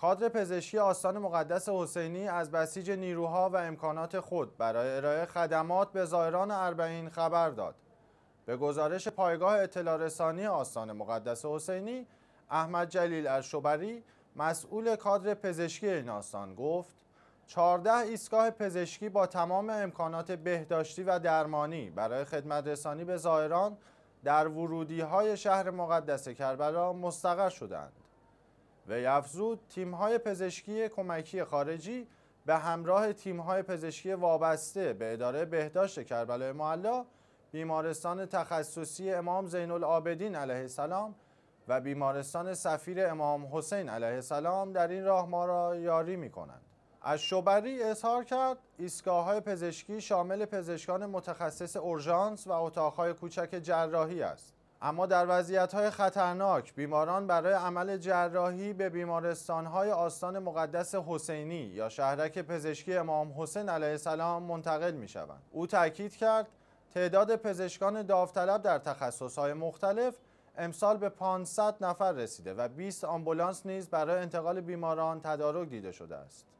کادر پزشکی آستان مقدس حسینی از بسیج نیروها و امکانات خود برای ارائه خدمات به زائران اربعین خبر داد. به گزارش پایگاه اطلاع رسانی آستان مقدس حسینی، احمد جلیل ارشوبری، مسئول کادر پزشکی این آستان گفت 14 ایستگاه پزشکی با تمام امکانات بهداشتی و درمانی برای خدمت رسانی به زائران در ورودی های شهر مقدس کربلا مستقر شدند. وی افزود تیم‌های پزشکی کمکی خارجی به همراه تیم‌های پزشکی وابسته به اداره بهداشت کربلای معلا بیمارستان تخصصی امام زین العابدین علیه السلام و بیمارستان سفیر امام حسین علیه السلام در این راه ما را یاری می کنند. از شبری اظهار کرد ایستگاه های پزشکی شامل پزشکان متخصص اورژانس و اتاق کوچک جراحی است. اما در وضعیت‌های خطرناک بیماران برای عمل جراحی به بیمارستان‌های آستان مقدس حسینی یا شهرک پزشکی امام حسین علیه السلام منتقل شوند. او تاکید کرد تعداد پزشکان داوطلب در تخصص‌های مختلف امسال به 500 نفر رسیده و 20 آمبولانس نیز برای انتقال بیماران تدارک دیده شده است.